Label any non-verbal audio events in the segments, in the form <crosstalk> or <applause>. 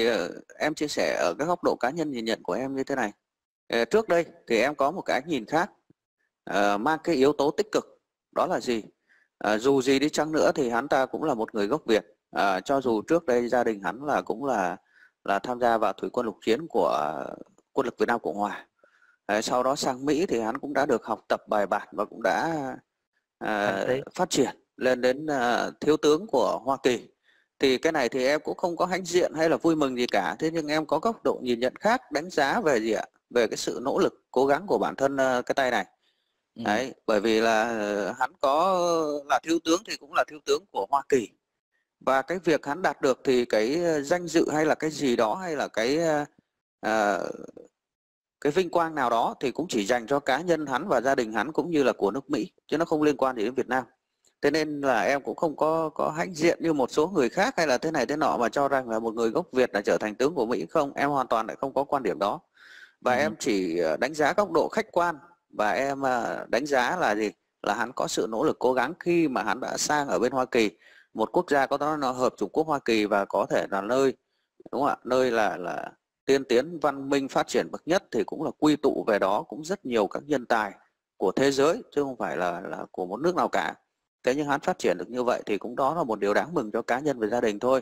thì ờ, em chia sẻ ở cái góc độ cá nhân nhìn nhận của em như thế này ờ, trước đây thì em có một cái nhìn khác ờ, mang cái yếu tố tích cực đó là gì dù gì đi chăng nữa thì hắn ta cũng là một người gốc việt cho dù trước đây gia đình hắn là cũng là là tham gia vào thủy quân lục chiến của quân lực Việt Nam Cộng Hòa sau đó sang Mỹ thì hắn cũng đã được học tập bài bản và cũng đã phát triển lên đến thiếu tướng của Hoa Kỳ thì cái này thì em cũng không có hãnh diện hay là vui mừng gì cả thế nhưng em có góc độ nhìn nhận khác đánh giá về gì ạ về cái sự nỗ lực cố gắng của bản thân ờ, cái tay này ừ. đấy bởi vì là ờ, hắn có là thiếu tướng thì cũng là thiếu tướng của Hoa Kỳ và cái việc hắn đạt được thì cái ờ, danh dự hay là cái gì đó hay là cái uh, cái vinh quang nào đó thì cũng chỉ dành cho cá nhân hắn và gia đình hắn cũng như là của nước Mỹ chứ nó không liên quan gì đến Việt Nam thế nên là em cũng không có có hãnh diện như một số người khác hay là thế này thế nọ mà cho rằng là một người gốc Việt là trở thành tướng của Mỹ không em hoàn toàn lại không có quan điểm đó và ừ. em chỉ ờ, đánh giá góc độ khách quan và em ờ, đánh giá là gì là hắn có sự nỗ lực cố gắng khi mà hắn đã sang ở bên Hoa Kỳ một quốc gia có đó nó hợp chủng quốc Hoa Kỳ và có thể là nơi đúng không ạ nơi là là tiên tiến văn minh phát triển bậc nhất thì cũng là quy tụ về đó cũng rất nhiều các nhân tài của thế giới chứ không phải là là của một nước nào cả thế nhưng hắn phát triển được như vậy thì cũng đó là một điều đáng mừng cho cá nhân và gia đình thôi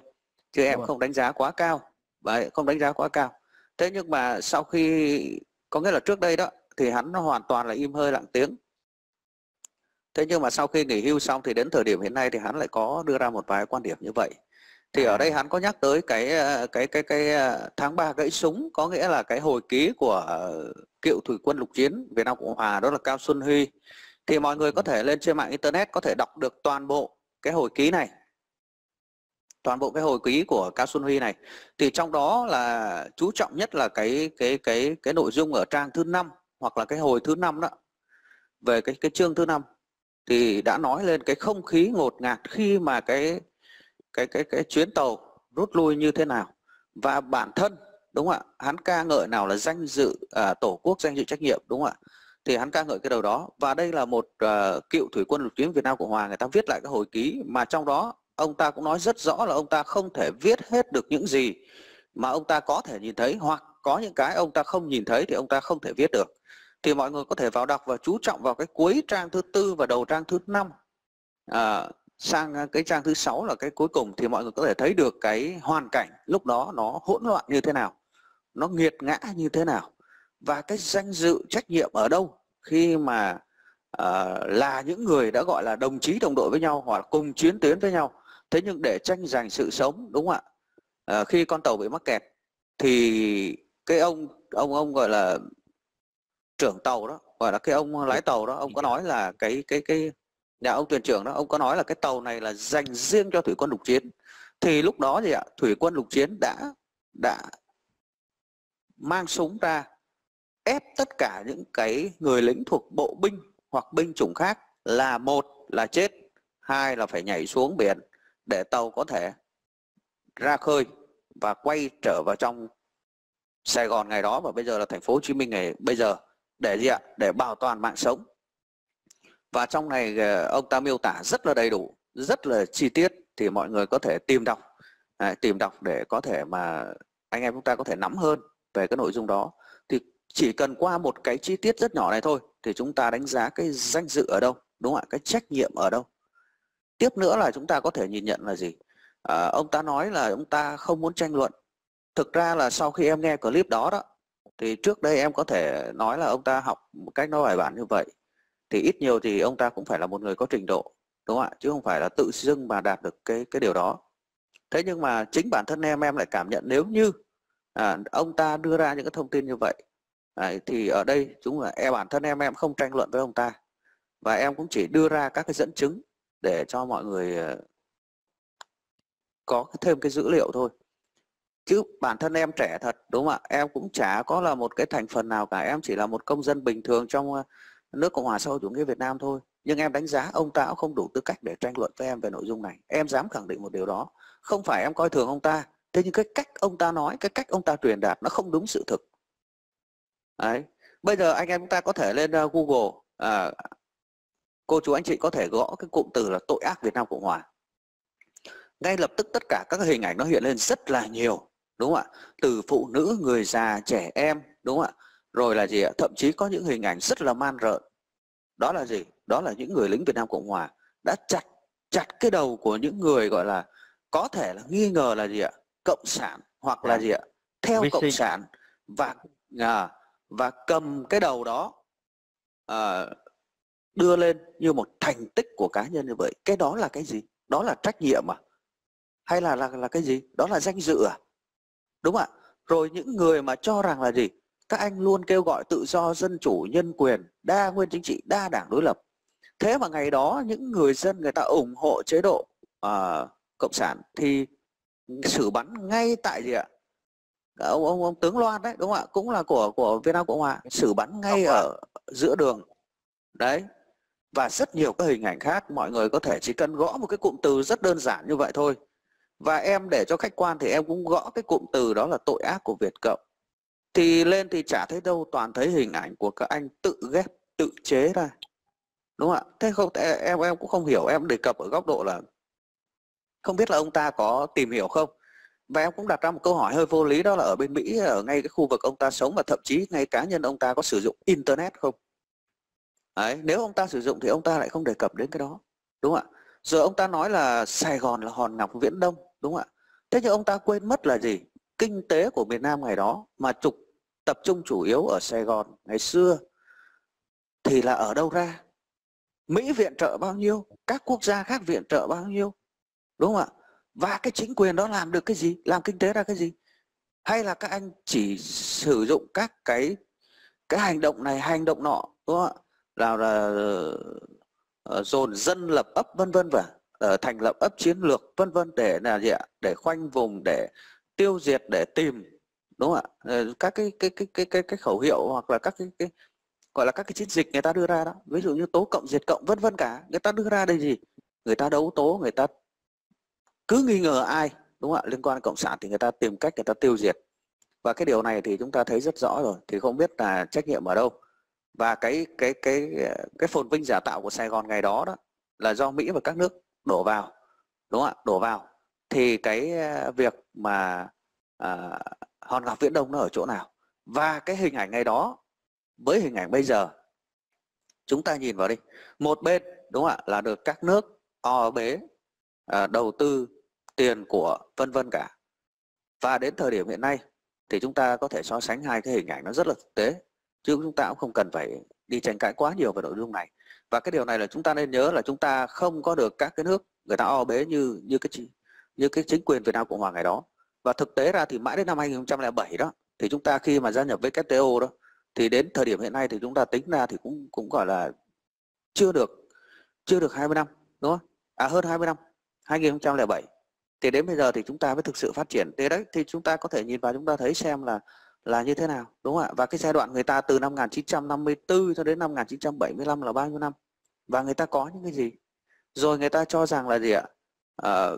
chứ em không đánh giá quá cao vậy không đánh giá quá cao thế nhưng mà sau khi có nghĩa là trước đây đó thì hắn hoàn toàn là im hơi lặng tiếng thế nhưng mà sau khi nghỉ hưu xong thì đến thời điểm hiện nay thì hắn lại có đưa ra một vài quan điểm như vậy thì ở à. đây hắn có nhắc tới cái ờ, cái cái cái ờ, tháng 3 gãy súng có nghĩa là cái hồi ký của cựu thủy quân lục chiến Việt Nam Cộng Hòa đó là Cao Xuân Huy thì mọi người có thể lên trên mạng internet có thể đọc được toàn bộ cái hồi ký này toàn bộ cái hồi ký của Cao Xuân Huy này thì trong đó là chú trọng nhất là cái cái cái cái nội dung ở trang thứ năm hoặc là cái hồi thứ năm đó về cái cái chương thứ năm thì đã nói lên cái không khí ngột ngạt khi mà cái cái cái cái chuyến tàu rút lui như thế nào và bản thân đúng không ạ hắn ca ngợi nào là danh dự à, tổ quốc danh dự trách nhiệm đúng không ạ thì hắn ca ngợi cái đầu đó và đây là một uh, cựu thủy quân lục chiến Việt Nam Cộng Hòa người ta viết lại các hồi ký mà trong đó ông ta cũng nói rất rõ là ông ta không thể viết hết được những gì mà ông ta có thể nhìn thấy hoặc có những cái ông ta không nhìn thấy thì ông ta không thể viết được thì mọi người có thể vào đọc và chú trọng vào cái cuối trang thứ tư và đầu trang thứ năm à, sang ờ, cái trang thứ sáu là cái cuối cùng thì mọi người có thể thấy được cái hoàn cảnh lúc đó nó hỗn loạn như thế nào nó nghiệt ngã như thế nào và cái danh dự trách nhiệm ở đâu khi mà uh, là những người đã gọi là đồng chí đồng đội với nhau hoặc cùng chuyến tuyến với nhau thế nhưng để tranh giành sự sống đúng không ạ uh, khi con tàu bị mắc kẹt thì cái ông ông ông gọi là trưởng tàu đó gọi là cái ông dạ. lái tàu đó ông có nói là cái cái cái nhà ông thuyền trưởng đó ông có nói là cái tàu này là dành riêng cho thủy quân lục chiến thì lúc đó gì ạ thủy quân lục chiến đã đã mang súng ra ép tất cả những cái người lính thuộc bộ binh hoặc binh chủng khác là một là chết, hai là phải nhảy xuống biển để tàu có thể ra khơi và quay trở vào trong Sài Gòn ngày đó và bây giờ là thành phố Hồ Chí Minh ngày bây giờ để gì ạ? Để bảo toàn mạng sống. Và trong này ờ, ông ta miêu tả rất là đầy đủ, rất là chi tiết thì mọi người có thể tìm đọc, tìm đọc để có thể mà anh em chúng ta có thể nắm hơn về cái nội dung đó chỉ cần qua một cái chi tiết rất nhỏ này thôi thì chúng ta đánh giá cái danh dự ở đâu đúng không ạ cái trách nhiệm ở đâu tiếp nữa là chúng ta có thể nhìn nhận là gì à, ông ta nói là ông ta không muốn tranh luận thực ra là sau khi em nghe clip đó đó thì trước đây em có thể nói là ông ta học một cách nó bài bản như vậy thì ít nhiều thì ông ta cũng phải là một người có trình độ đúng không ạ chứ không phải là tự dưng mà đạt được cái cái điều đó thế nhưng mà chính bản thân em em lại cảm nhận nếu như à, ông ta đưa ra những cái thông tin như vậy Đấy, thì ở đây chúng là em bản thân em em không tranh luận với ông ta và em cũng chỉ đưa ra các cái dẫn chứng để cho mọi người ờ, có thêm cái dữ liệu thôi chứ bản thân em trẻ thật đúng không ạ em cũng chả có là một cái thành phần nào cả em chỉ là một công dân bình thường trong ờ, nước cộng hòa xã hội chủ nghĩa việt nam thôi nhưng em đánh giá ông ta cũng không đủ tư cách để tranh luận với em về nội dung này em dám khẳng định một điều đó không phải em coi thường ông ta thế nhưng cái cách ông ta nói cái cách ông ta truyền đạt nó không đúng sự thực Đấy. Bây giờ anh em chúng ta có thể lên uh, Google à, cô chú anh chị có thể gõ cái cụm từ là tội ác Việt Nam Cộng Hòa. Ngay lập tức tất cả các hình ảnh nó hiện lên rất là nhiều, đúng không ạ? Từ phụ nữ, người già, trẻ em, đúng không ạ? Rồi là gì ạ? Thậm chí có những hình ảnh rất là man rợn. Đó là gì? Đó là những người lính Việt Nam Cộng Hòa đã chặt chặt cái đầu của những người gọi là có thể là nghi ngờ là gì ạ? Cộng sản hoặc là dạ. gì ạ? Theo cộng sản và à, và cầm cái đầu đó à, đưa lên như một thành tích của cá nhân như vậy cái đó là cái gì đó là trách nhiệm à hay là là là cái gì đó là danh dự à đúng ạ rồi những người mà cho rằng là gì các anh luôn kêu gọi tự do dân chủ nhân quyền đa nguyên chính trị đa đảng đối lập thế mà ngày đó những người dân người ta ủng hộ chế độ uh, cộng sản thì xử bắn ngay tại gì ạ ông, ông, ông tướng Loan đấy đúng không ạ cũng là của của Việt Nam Cộng Hòa xử bắn ngay ở giữa đường đấy và rất nhiều các hình ảnh khác mọi người có thể chỉ cần gõ một cái cụm từ rất đơn giản như vậy thôi và em để cho khách quan thì em cũng gõ cái cụm từ đó là tội ác của Việt Cộng thì lên thì chả thấy đâu toàn thấy hình ảnh của các anh tự ghép tự chế ra đúng không ạ thế không em em cũng không hiểu em đề cập ở góc độ là không biết là ông ta có tìm hiểu không và em cũng đặt ra một câu hỏi hơi vô lý đó là ở bên Mỹ ở ngay cái khu vực ông ta sống và thậm chí ngay cá nhân ông ta có sử dụng internet không Đấy, nếu ông ta sử dụng thì ông ta lại không đề cập đến cái đó đúng không ạ rồi ông ta nói là Sài Gòn là hòn ngọc viễn đông đúng không ạ thế nhưng ông ta quên mất là gì kinh tế của miền Nam ngày đó mà trục tập trung chủ yếu ở Sài Gòn ngày xưa thì là ở đâu ra Mỹ viện trợ bao nhiêu các quốc gia khác viện trợ bao nhiêu đúng không ạ và cái chính quyền đó làm được cái gì làm kinh tế ra cái gì hay là các anh chỉ sử dụng các cái cái hành động này hành động nọ đúng không ạ là là ờ, ờ, dồn dân lập ấp vân vân và ờ, thành lập ấp chiến lược vân vân để là gì ạ để khoanh vùng để tiêu diệt để tìm đúng không ạ các cái cái cái cái cái, cái khẩu hiệu hoặc là các cái, cái gọi là các cái chiến dịch người ta đưa ra đó ví dụ như tố cộng diệt cộng vân vân cả người ta đưa ra đây gì người ta đấu tố người ta cứ nghi ngờ ai đúng không ạ liên quan cộng sản thì người ta tìm cách người ta tiêu diệt và cái điều này thì chúng ta thấy rất rõ rồi thì không biết là trách nhiệm ở đâu và cái cái cái cái phồn vinh giả tạo của Sài Gòn ngày đó đó là do Mỹ và các nước đổ vào đúng không ạ đổ vào thì cái à, việc mà à, hòn ngọc viễn đông nó ở chỗ nào và cái hình ảnh ngày đó với hình ảnh bây giờ chúng ta nhìn vào đi một bên đúng không ạ là được các nước o bế à, đầu tư tiền của vân vân cả. Và đến thời điểm hiện nay thì chúng ta có thể so sánh hai cái hình ảnh nó rất là thực tế chứ chúng ta cũng không cần phải đi tranh cãi quá nhiều về nội dung này. Và cái điều này là chúng ta nên nhớ là chúng ta không có được các cái nước người ta o bế như như cái như cái chính quyền Việt Nam Cộng hòa ngày đó. Và thực tế ra thì mãi đến năm 2007 đó thì chúng ta khi mà gia nhập WTO đó thì đến thời điểm hiện nay thì chúng ta tính ra thì cũng cũng gọi là chưa được chưa được 20 năm đúng không? À hơn 20 năm 2007 thì đến bây giờ thì chúng ta mới thực sự phát triển thế đấy thì chúng ta có thể nhìn vào chúng ta thấy xem là là như thế nào đúng không ạ và cái giai đoạn người ta từ năm 1954 cho đến năm 1975 là bao nhiêu năm và người ta có những cái gì rồi người ta cho rằng là gì ạ à,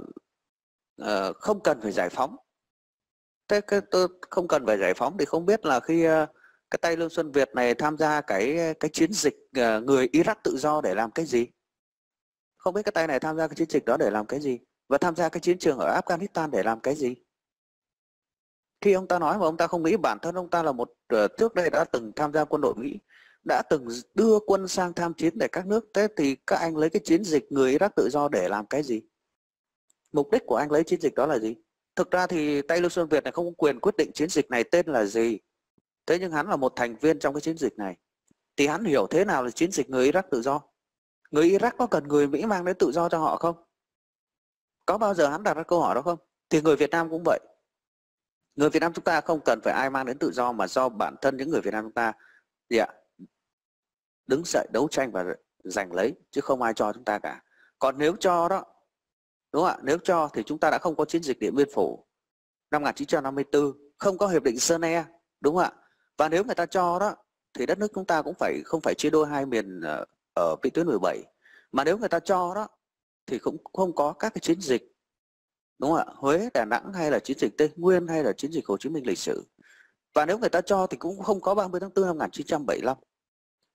à, không cần phải giải phóng thế cái tôi không cần phải giải phóng thì không biết là khi ờ, cái tay lương xuân việt này tham gia cái cái chiến dịch người iraq tự do để làm cái gì không biết cái tay này tham gia cái chiến dịch đó để làm cái gì và tham gia cái chiến trường ở Afghanistan để làm cái gì? Khi ông ta nói mà ông ta không nghĩ bản thân ông ta là một ờ, trước đây đã từng tham gia quân đội Mỹ, đã từng đưa quân sang tham chiến để các nước, thế thì các anh lấy cái chiến dịch người Iraq tự do để làm cái gì? Mục đích của anh lấy chiến dịch đó là gì? Thực ra thì Tây Lưu Xuân Việt này không có quyền quyết định chiến dịch này tên là gì. Thế nhưng hắn là một thành viên trong cái chiến dịch này. Thì hắn hiểu thế nào là chiến dịch người Iraq tự do? Người Iraq có cần người Mỹ mang đến tự do cho họ không? có bao giờ hắn đặt ra câu hỏi đó không thì người Việt Nam cũng vậy người Việt Nam chúng ta không cần phải ai mang đến tự do mà do bản thân những người Việt Nam chúng ta gì ạ đứng dậy đấu tranh và giành lấy chứ không ai cho chúng ta cả còn nếu cho đó đúng không ạ nếu cho thì chúng ta đã không có chiến dịch điện biên phủ năm 1954 không có hiệp định Geneva đúng không ạ và nếu người ta cho đó thì đất nước chúng ta cũng phải không phải chia đôi hai miền ờ, ở vị tuyến 17 mà nếu người ta cho đó thì cũng không có các cái chiến dịch đúng không ạ Huế Đà Nẵng hay là chiến dịch Tây Nguyên hay là chiến dịch Hồ Chí Minh lịch sử và nếu người ta cho thì cũng không có 30 tháng 4 năm 1975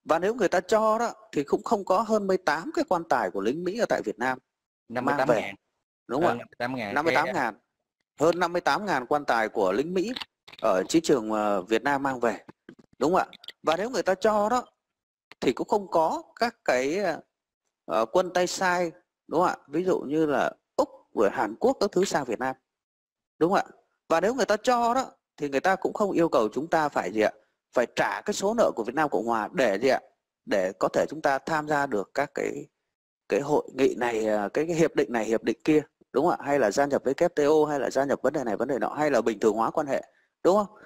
và nếu người ta cho đó thì cũng không có hơn 18 cái quan tài của lính Mỹ ở tại Việt Nam 58 về. Ngàn. Đúng không ạ? 58 ờ, ngàn. 58 ngàn. Hơn 58 ngàn quan tài của lính Mỹ ở chiến trường ờ, Việt Nam mang về. Đúng không ạ? Và nếu người ta cho đó thì cũng không có các cái uh, quân tay sai đúng không ạ ví dụ như là úc rồi hàn quốc các thứ sang việt nam đúng không ạ và nếu người ta cho đó thì người ta cũng không yêu cầu chúng ta phải gì ạ phải trả cái số nợ của việt nam cộng hòa để gì ạ để có thể chúng ta tham gia được các cái cái hội nghị này à, cái, cái hiệp định này hiệp định kia đúng không ạ hay là gia nhập với WTO hay là gia nhập vấn đề này vấn đề nọ hay là bình thường hóa quan hệ đúng không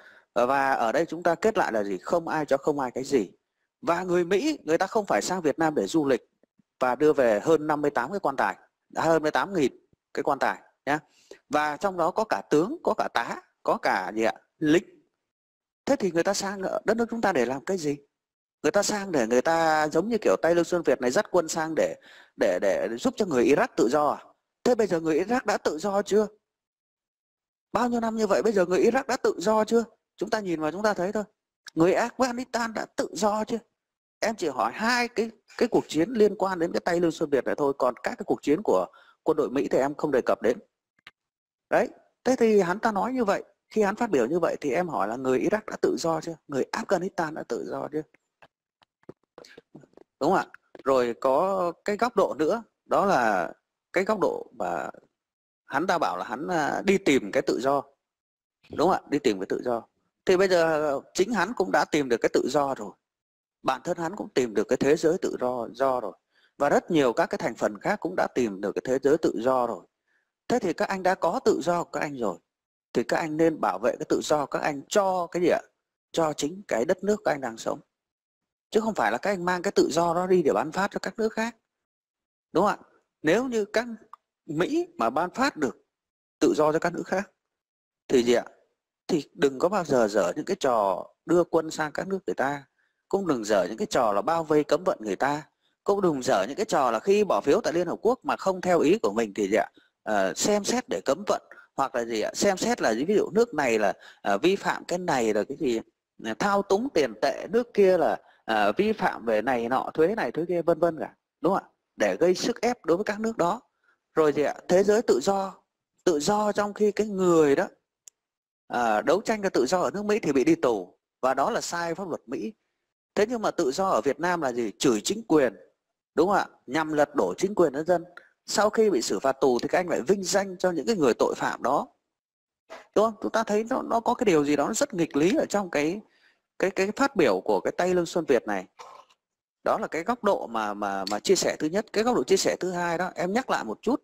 và ở đây chúng ta kết lại là gì không ai cho không ai cái gì và người Mỹ người ta không phải sang Việt Nam để du lịch và đưa về hơn 58 cái quan tài, à, hơn 58.000 cái quan tài nhé. Và trong đó có cả tướng, có cả tá, có cả gì ạ? lính. Thế thì người ta sang đất nước chúng ta để làm cái gì? Người ta sang để người ta giống như kiểu tây Lương Xuân Việt này dắt quân sang để để để giúp cho người Iraq tự do à? Thế bây giờ người Iraq đã tự do chưa? Bao nhiêu năm như vậy bây giờ người Iraq đã tự do chưa? Chúng ta nhìn vào chúng ta thấy thôi. Người Afghanistan đã tự do chưa? em chỉ hỏi hai cái cái cuộc chiến liên quan đến cái tay Lương Xuân Việt này thôi còn các cái cuộc chiến của quân đội Mỹ thì em không đề cập đến đấy thế thì hắn ta nói như vậy khi hắn phát biểu như vậy thì em hỏi là người Iraq đã tự do chưa người Afghanistan đã tự do chưa đúng không ạ rồi có cái góc độ nữa đó là cái góc độ mà hắn ta bảo là hắn à, đi tìm cái tự do đúng không ạ đi tìm cái tự do thì bây giờ chính hắn cũng đã tìm được cái tự do rồi bản thân hắn cũng tìm được cái thế giới tự do do rồi và rất nhiều các cái thành phần khác cũng đã tìm được cái thế giới tự do rồi thế thì các anh đã có tự do của các anh rồi thì các anh nên bảo vệ cái tự do của các anh cho cái gì ạ cho chính cái đất nước các anh đang sống chứ không phải là các anh mang cái tự do đó đi để ban phát cho các nước khác đúng không ạ nếu như các mỹ mà ban phát được tự do cho các nước khác thì gì ạ thì đừng có bao giờ dở những cái trò đưa quân sang các nước người ta cũng đừng dở những cái trò là bao vây cấm vận người ta cũng đừng dở những cái trò là khi bỏ phiếu tại Liên Hợp Quốc mà không theo ý của mình thì gì ạ à, xem xét để cấm vận hoặc là gì ạ xem xét là ví dụ nước này là à, vi phạm cái này là cái gì ờ, thao túng tiền tệ nước kia là à, vi phạm về này nọ thuế này thuế kia vân vân cả đúng không ạ để gây sức ép đối với các nước đó rồi gì ạ thế giới tự do tự do trong khi cái người đó à, đấu tranh cho tự do ở nước Mỹ thì bị đi tù và đó là sai pháp luật Mỹ Thế nhưng mà tự do ở Việt Nam là gì? Chửi chính quyền, đúng không ạ? Nhằm lật đổ chính quyền nhân dân. Sau khi bị xử phạt tù thì các anh lại vinh danh cho những cái người tội phạm đó. Đúng không? Chúng ta thấy nó nó có cái điều gì đó nó rất nghịch lý ở trong cái cái cái phát biểu của cái tay Lương Xuân Việt này. Đó là cái góc độ mà mà mà chia sẻ thứ nhất, cái góc độ chia sẻ thứ hai đó em nhắc lại một chút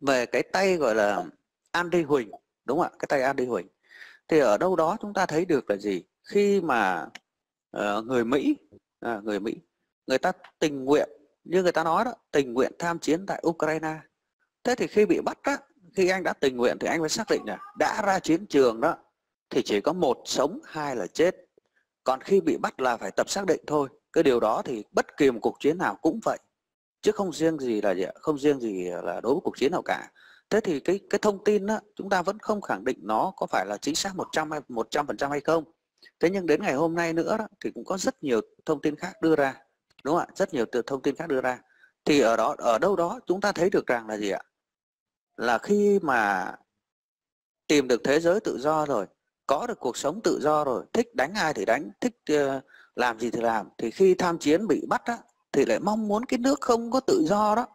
về cái tay gọi là Andy Huỳnh, đúng không ạ? Cái tay Andy Huỳnh. Thì ở đâu đó chúng ta thấy được là gì? Khi mà Ờ, người Mỹ à, người Mỹ người ta tình nguyện như người ta nói đó tình nguyện tham chiến tại Ukraine thế thì khi bị bắt đó khi anh đã tình nguyện thì anh phải xác định là đã ra chiến trường đó thì chỉ có một sống hai là chết còn khi bị bắt là phải tập xác định thôi cái điều đó thì bất kỳ một cuộc chiến nào cũng vậy chứ không riêng gì là gì không riêng gì là đối với cuộc chiến nào cả thế thì cái cái thông tin đó, chúng ta vẫn không khẳng định nó có phải là chính xác 100 hay trăm phần trăm hay không thế nhưng đến ngày hôm nay nữa thì cũng có rất nhiều thông tin khác đưa ra đúng không ạ rất nhiều thông tin khác đưa ra thì ở đó ở đâu đó chúng ta thấy được rằng là gì ạ là khi mà tìm được thế giới tự do rồi có được cuộc sống tự do rồi thích đánh ai thì đánh thích ờ, làm gì thì làm thì khi tham chiến bị bắt á, thì lại mong muốn cái nước không có tự do đó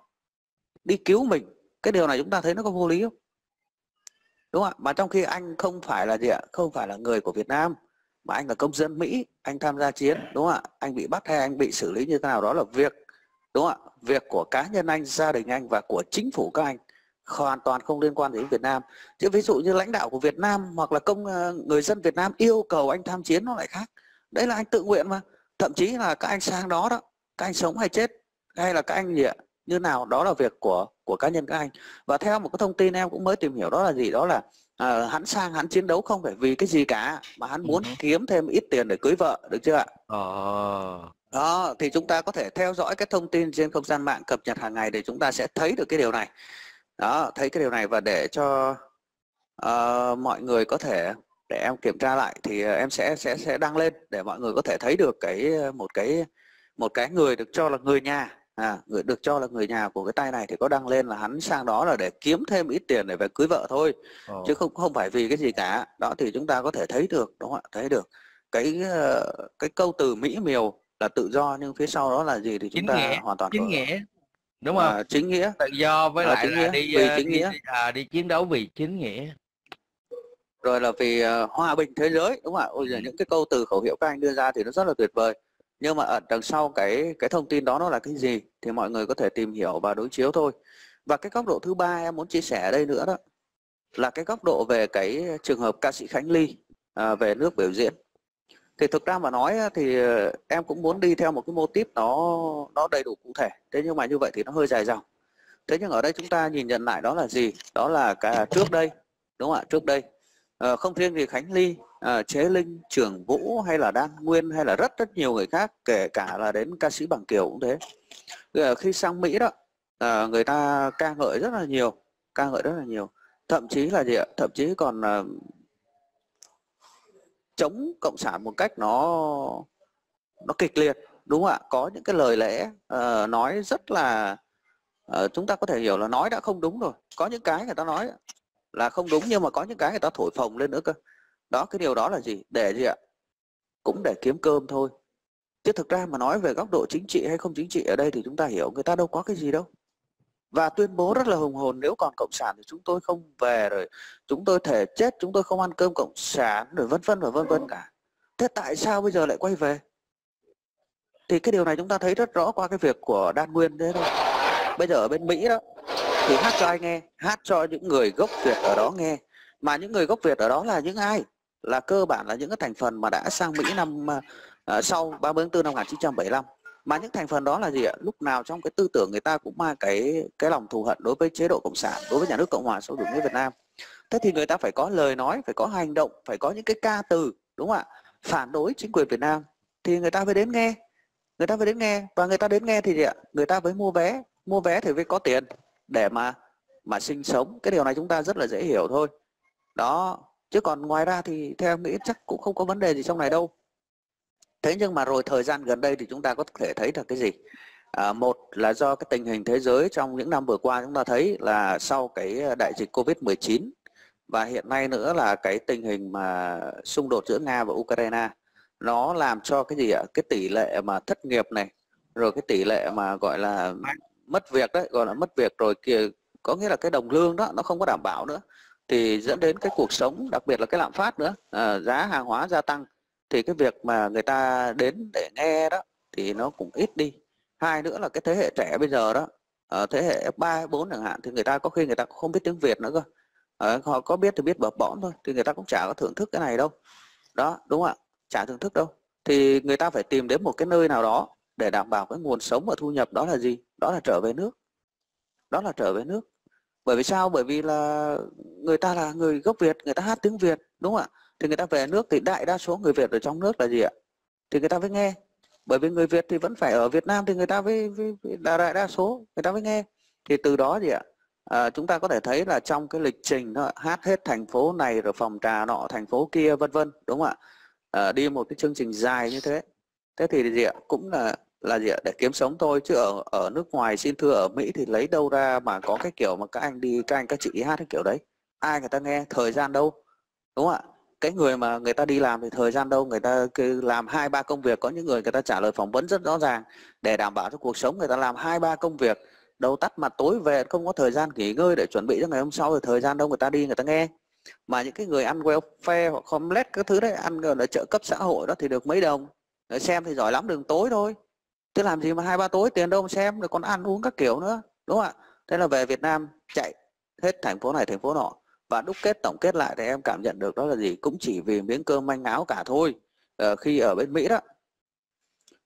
đi cứu mình cái điều này chúng ta thấy nó có vô lý không đúng không ạ mà trong khi anh không phải là gì ạ không phải là người của việt nam mà anh là công dân Mỹ anh tham gia chiến đúng không ạ anh bị bắt hay anh bị xử lý như thế nào đó là việc đúng không ạ việc của cá nhân anh gia đình anh và của chính phủ các anh hoàn toàn không liên quan đến Việt Nam chứ ví dụ như lãnh đạo của Việt Nam hoặc là công ờ, người dân Việt Nam yêu cầu anh tham chiến nó lại khác đấy là anh tự nguyện mà thậm chí là các anh sang đó đó các anh sống hay chết hay là các anh gì như nào đó là việc của của cá nhân các anh và theo một cái thông tin em cũng mới tìm hiểu đó là gì đó là à, hắn sang hắn chiến đấu không phải vì cái gì cả mà hắn muốn ừ kiếm thêm ít tiền để cưới vợ được chưa ạ ờ đó thì chúng ta có thể theo dõi các thông tin trên không gian mạng cập nhật hàng ngày để chúng ta sẽ thấy được cái điều này đó thấy cái điều này và để cho uh, mọi người có thể để em kiểm tra lại thì ờ, em sẽ sẽ sẽ đăng lên để mọi người có thể thấy được cái một cái một cái người được cho là người nhà à, người được cho là người nhà của cái tay này thì có đăng lên là hắn sang đó là để kiếm thêm ít tiền để về cưới vợ thôi ờ. chứ không không phải vì cái gì cả đó thì chúng ta có thể thấy được đúng không ạ thấy được cái ờ, cái câu từ mỹ miều là tự do nhưng phía sau đó là gì thì chúng chính ta nghĩa, hoàn toàn chính có... nghĩa đúng không à, chính nghĩa tự do với à, lại chính nghĩa. đi vì ờ, chính nghĩa đi, à, đi chiến đấu vì chính nghĩa rồi là vì uh, hòa bình thế giới đúng không ạ ôi giờ ừ. những cái câu từ khẩu hiệu các anh đưa ra thì nó rất là tuyệt vời nhưng mà ở đằng sau cái cái thông tin đó nó là cái gì thì mọi người có thể tìm hiểu và đối chiếu thôi và cái góc độ thứ ba em muốn chia sẻ ở đây nữa đó là cái góc độ về cái trường hợp ca sĩ Khánh Ly à, về nước biểu diễn thì thực ra mà nói thì ờ, em cũng muốn đi theo một cái mô típ nó nó đầy đủ cụ thể thế nhưng mà như vậy thì nó hơi dài dòng thế nhưng ở đây chúng ta nhìn nhận lại đó là gì đó là cả trước đây đúng không ạ trước đây à, không riêng gì Khánh Ly à, Chế Linh, Trường Vũ hay là Đan Nguyên hay là rất rất nhiều người khác kể cả là đến ca sĩ Bằng Kiều cũng thế à, khi sang Mỹ đó à, người ta ca ngợi rất là nhiều ca ngợi rất là nhiều thậm chí là gì ạ thậm chí còn à, chống cộng sản một cách nó nó kịch liệt đúng không ạ có những cái lời lẽ uh, nói rất là uh, chúng ta có thể hiểu là nói đã không đúng rồi có những cái người ta nói là không đúng nhưng mà có những cái người ta thổi phồng lên nữa cơ đó, cái điều đó là gì? Để gì ạ? Cũng để kiếm cơm thôi. Chứ thực ra mà nói về góc độ chính trị hay không chính trị ở đây thì chúng ta hiểu người ta đâu có cái gì đâu. Và tuyên bố rất là hùng hồn nếu còn Cộng sản thì chúng tôi không về rồi, chúng tôi thể chết, chúng tôi không ăn cơm Cộng sản rồi vân vân và vân vân cả. Thế tại sao bây giờ lại quay về? Thì cái điều này chúng ta thấy rất rõ qua cái việc của Đan Nguyên thế thôi. Bây giờ ở bên Mỹ đó, thì hát cho ai nghe, hát cho những người gốc Việt ở đó nghe. Mà những người gốc Việt ở đó là những ai? là cơ bản là những cái thành phần mà đã sang Mỹ năm uh, sau 30 tháng năm 1975 mà những thành phần đó là gì ạ lúc nào trong cái tư tưởng người ta cũng mang cái cái lòng thù hận đối với chế độ cộng sản đối với nhà nước cộng hòa xã hội chủ nghĩa Việt Nam thế thì người ta phải có lời nói phải có hành động phải có những cái ca từ đúng không ạ phản đối chính quyền Việt Nam thì người ta mới đến nghe người ta mới đến nghe và người ta đến nghe thì gì ạ người ta mới mua vé mua vé thì mới có tiền để mà mà sinh sống cái điều này chúng ta rất là dễ hiểu thôi đó chứ còn ngoài ra thì theo em nghĩ chắc cũng không có vấn đề gì trong này đâu thế nhưng mà rồi thời gian gần đây thì chúng ta có thể thấy được cái gì à, một là do cái tình hình thế giới trong những năm vừa qua chúng ta thấy là sau cái à, đại dịch covid 19 và hiện nay nữa là cái tình hình mà xung đột giữa nga và ukraine nó làm cho cái gì ạ cái tỷ lệ mà thất nghiệp này rồi cái tỷ lệ mà gọi là mất việc đấy gọi là mất việc rồi kia có nghĩa là cái đồng lương đó nó không có đảm bảo nữa thì dẫn đến cái cuộc sống đặc biệt là cái lạm phát nữa à, giá hàng hóa gia tăng thì cái việc mà người ta đến để nghe đó thì nó cũng ít đi hai nữa là cái thế hệ trẻ bây giờ đó à, thế hệ F3, F4 chẳng hạn thì người ta có khi người ta cũng không biết tiếng Việt nữa cơ à, họ có biết thì biết bập bõm thôi thì người ta cũng chả có thưởng thức cái này đâu đó đúng không ạ chả thưởng thức đâu thì người ta phải tìm đến một cái nơi nào đó để đảm bảo cái nguồn sống và thu nhập đó là gì đó là trở về nước đó là trở về nước bởi vì sao bởi vì là người ta là người gốc việt người ta hát tiếng việt đúng không ạ thì người ta về nước thì đại đa số người việt ở trong nước là gì ạ thì người ta mới nghe bởi vì người việt thì vẫn phải ở việt nam thì người ta mới, là đại đa số người ta mới nghe thì từ đó gì ạ à, chúng ta có thể thấy là trong cái lịch trình đó, hát hết thành phố này rồi phòng trà nọ thành phố kia vân vân đúng không ạ à, đi một cái chương trình dài như thế thế thì gì ạ cũng là là gì ạ để kiếm sống thôi chứ ở ở nước ngoài xin thưa ở Mỹ thì lấy đâu ra mà có cái kiểu mà các anh đi các anh các chị hát cái kiểu đấy ai người ta nghe thời gian đâu đúng không ạ cái người mà người ta đi làm thì thời gian đâu người ta làm hai ba công việc có những người người ta trả lời phỏng vấn rất rõ ràng để đảm bảo cho cuộc sống người ta làm hai ba công việc đầu tắt mặt tối về không có thời gian nghỉ ngơi để chuẩn bị cho ngày hôm sau thì thời gian đâu người ta đi người ta nghe mà những cái người ăn welfare hoặc comlet các thứ đấy ăn ở chợ cấp xã hội đó thì được mấy đồng để xem thì giỏi lắm đường tối thôi chứ làm gì mà hai ba tối tiền đâu mà xem rồi còn ăn uống các kiểu nữa đúng không ạ thế là về Việt Nam chạy hết thành phố này thành phố nọ và đúc kết tổng kết lại thì em cảm nhận được đó là gì cũng chỉ vì miếng cơm manh áo cả thôi ờ, khi ở bên Mỹ đó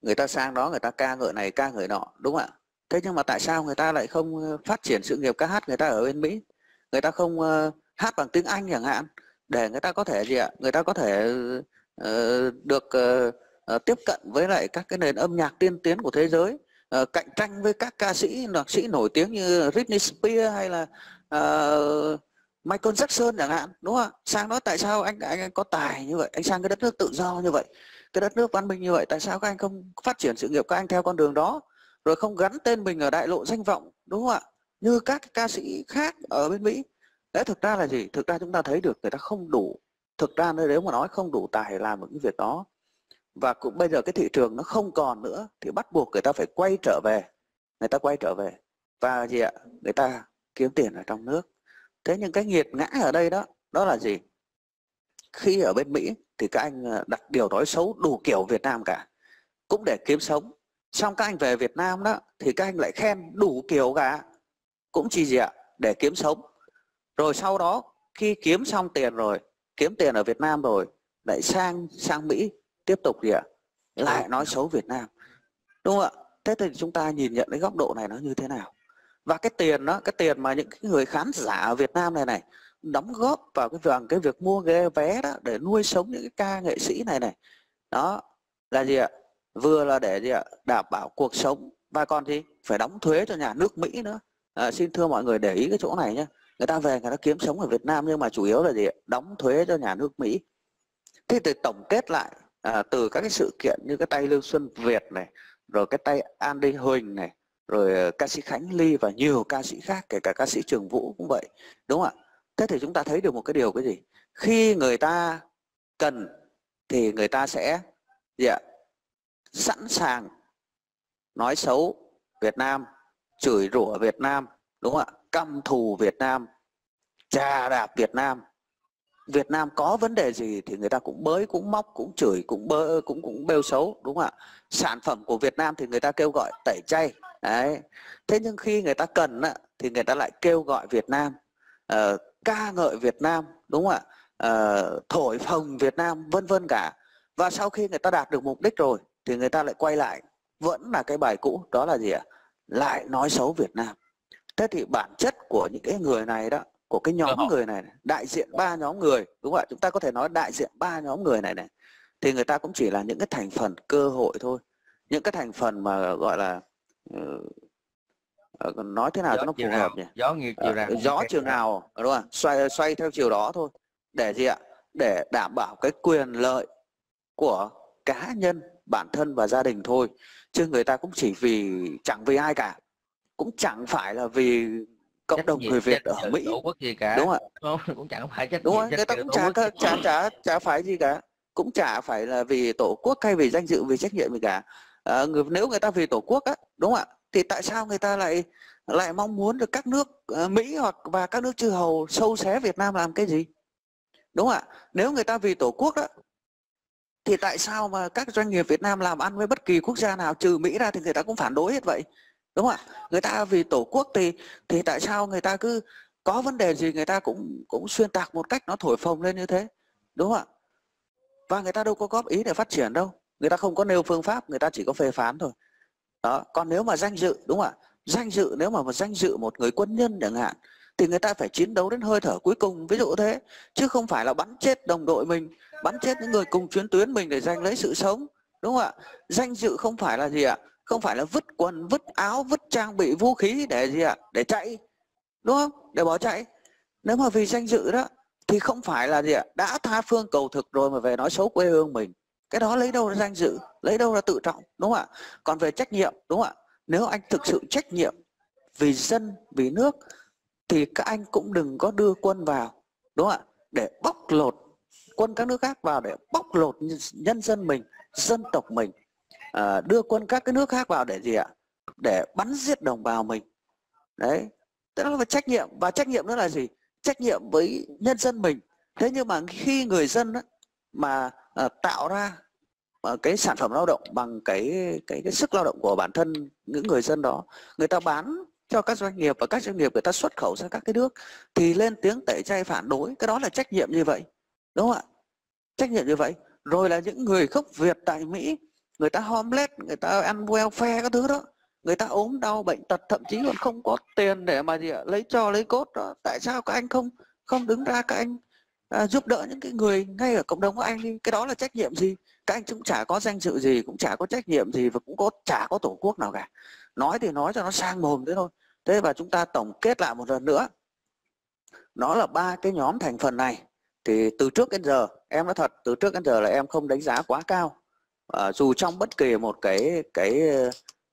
người ta sang đó người ta ca ngợi này ca ngợi nọ đúng không ạ thế nhưng mà tại sao người ta lại không ờ, phát triển sự nghiệp ca hát người ta ở bên Mỹ người ta không uh, hát bằng tiếng Anh chẳng hạn để người ta có thể gì ạ người ta có thể uh, được uh, Ờ, tiếp cận với lại các cái nền âm nhạc tiên tiến của thế giới uh, cạnh tranh với các ca sĩ nhạc sĩ nổi tiếng như Britney Spears hay là uh, Michael Jackson chẳng hạn đúng không ạ sang nói tại sao anh, anh anh có tài như vậy anh sang cái đất nước tự do như vậy cái đất nước văn minh như vậy tại sao các anh không phát triển sự nghiệp các anh theo con đường đó rồi không gắn tên mình ở đại lộ danh vọng đúng không ạ như các ca sĩ khác ở bên Mỹ đấy thực ra là gì thực ra chúng ta thấy được người ta không đủ thực ra nếu mà nói không đủ tài làm những việc đó và cũng bây giờ cái thị trường nó không còn nữa thì bắt buộc người ta phải quay trở về người ta quay trở về và gì ạ người ta kiếm tiền ở trong nước thế nhưng cái nghiệt ngã ở đây đó đó là gì khi ở bên mỹ thì các anh ờ, đặt điều nói xấu đủ kiểu việt nam cả cũng để kiếm sống xong các anh về việt nam đó thì các anh lại khen đủ kiểu cả cũng chỉ gì ạ để kiếm sống rồi sau đó khi kiếm xong tiền rồi kiếm tiền ở việt nam rồi lại sang sang mỹ tiếp tục gì ạ lại nói xấu Việt Nam đúng không ạ thế thì chúng ta nhìn nhận cái góc độ này nó như thế nào và cái tiền đó cái tiền mà những người khán giả ở Việt Nam này này đóng góp vào cái việc cái việc mua ghé vé đó để nuôi sống những cái ca nghệ sĩ này này đó là gì ạ vừa là để gì ạ đảm bảo cuộc sống và còn thì phải đóng thuế cho nhà nước Mỹ nữa à, xin thưa mọi người để ý cái chỗ này nhé người ta về người ta kiếm sống ở Việt Nam nhưng mà chủ yếu là gì đóng thuế cho nhà nước Mỹ thế thì tổng kết lại à, từ các cái sự kiện như cái tay Lương Xuân Việt này, rồi cái tay An Đê Huỳnh này, rồi ờ, ca sĩ Khánh Ly và nhiều ca sĩ khác, kể cả ca sĩ Trường Vũ cũng vậy, đúng không ạ? Thế thì chúng ta thấy được một cái điều cái gì? Khi người ta cần thì người ta sẽ dạ sẵn sàng nói xấu Việt Nam, chửi rủa Việt Nam, đúng không ạ? Căm thù Việt Nam, trà đạp Việt Nam, Việt Nam có vấn đề gì thì người ta cũng bới cũng móc cũng chửi cũng bơ cũng cũng bêu xấu đúng không ạ sản phẩm của Việt Nam thì người ta kêu gọi tẩy chay đấy thế nhưng khi người ta cần á, thì người ta lại kêu gọi Việt Nam uh, ca ngợi Việt Nam đúng không ạ uh, thổi phồng Việt Nam vân vân cả và sau khi người ta đạt được mục đích rồi thì người ta lại quay lại vẫn là cái bài cũ đó là gì ạ lại nói xấu Việt Nam thế thì bản chất của những cái người này đó của cái nhóm ờ. người này, này đại diện ba nhóm người đúng không ạ chúng ta có thể nói đại diện ba nhóm người này này thì người ta cũng chỉ là những cái thành phần cơ hội thôi những cái thành phần mà gọi là uh, nói thế nào gió cho nó phù hợp nhỉ gió ngược chiều nào uh, gió chiều nào đúng không xoay xoay theo chiều đó thôi để gì ạ để đảm bảo cái quyền lợi của cá nhân bản thân và gia đình thôi chứ người ta cũng chỉ vì chẳng vì ai cả cũng chẳng phải là vì cộng đồng người Việt ở Mỹ tổ quốc gì cả đúng ạ không, <laughs> cũng chẳng phải trách đúng rồi người ta cũng chả, chả chả chả chả phải gì cả cũng chả phải là vì tổ quốc hay vì danh dự vì trách nhiệm gì cả à, người nếu người ta vì tổ quốc á đúng không ạ thì tại sao người ta lại lại mong muốn được các nước ờ, Mỹ hoặc và các nước chư hầu sâu xé Việt Nam làm cái gì đúng không ạ nếu người ta vì tổ quốc đó thì tại sao mà các doanh nghiệp Việt Nam làm ăn với bất kỳ quốc gia nào trừ Mỹ ra thì người ta cũng phản đối hết vậy đúng không ạ người ta vì tổ quốc thì thì tại sao người ta cứ có vấn đề gì người ta cũng cũng xuyên tạc một cách nó thổi phồng lên như thế đúng không ạ và người ta đâu có góp ý để phát triển đâu người ta không có nêu phương pháp người ta chỉ có phê phán thôi đó còn nếu mà danh dự đúng không ạ danh dự nếu mà một danh dự một người quân nhân chẳng hạn thì người ta phải chiến đấu đến hơi thở cuối cùng ví dụ thế chứ không phải là bắn chết đồng đội mình bắn chết những người cùng chuyến tuyến mình để giành lấy sự sống đúng không ạ danh dự không phải là gì ạ không phải là vứt quần vứt áo vứt trang bị vũ khí để gì ạ à? để chạy đúng không để bỏ chạy nếu mà vì danh dự đó thì không phải là gì ạ à? đã tha phương cầu thực rồi mà về nói xấu quê hương mình cái đó lấy đâu ra danh dự lấy đâu ra tự trọng đúng không ạ còn về trách nhiệm đúng không ạ nếu anh thực sự trách nhiệm vì dân vì nước thì các anh cũng đừng có đưa quân vào đúng không ạ để bóc lột quân các nước khác vào để bóc lột nhân dân mình dân tộc mình Ờ, đưa quân các cái nước khác vào để gì ạ để bắn giết đồng bào mình đấy tức là trách nhiệm và trách nhiệm đó là gì trách nhiệm với nhân dân mình thế nhưng mà khi người dân đó, mà à, tạo ra à, cái sản phẩm lao động bằng cái cái cái sức lao động của bản thân những người dân đó người ta bán cho các doanh nghiệp và các doanh nghiệp người ta xuất khẩu sang các cái nước thì lên tiếng tẩy chay phản đối cái đó là trách nhiệm như vậy đúng không ạ trách nhiệm như vậy rồi là những người gốc việt tại mỹ người ta homeless người ta ăn welfare các thứ đó người ta ốm đau bệnh tật thậm chí còn không có tiền để mà gì ạ lấy cho lấy cốt đó tại sao các anh không không đứng ra các anh à, giúp đỡ những cái người ngay ở cộng đồng của anh đi cái đó là trách nhiệm gì các anh cũng chả có danh dự gì cũng chả có trách nhiệm gì và cũng có chả có tổ quốc nào cả nói thì nói cho nó sang mồm thế thôi thế và chúng ta tổng kết lại một lần nữa nó là ba cái nhóm thành phần này thì từ trước đến giờ em nói thật từ trước đến giờ là em không đánh giá quá cao à, dù trong bất kỳ một cái cái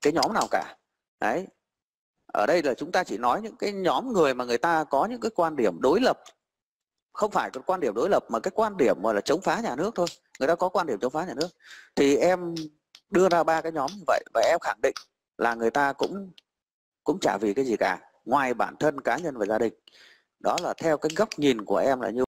cái nhóm nào cả đấy ở đây là chúng ta chỉ nói những cái nhóm người mà người ta có những cái quan điểm đối lập không phải cái quan điểm đối lập mà cái quan điểm gọi là chống phá nhà nước thôi người ta có quan điểm chống phá nhà nước thì em đưa ra ba cái nhóm như vậy và em khẳng định là người ta cũng cũng chả vì cái gì cả ngoài bản thân cá nhân và gia đình đó là theo cái góc nhìn của em là như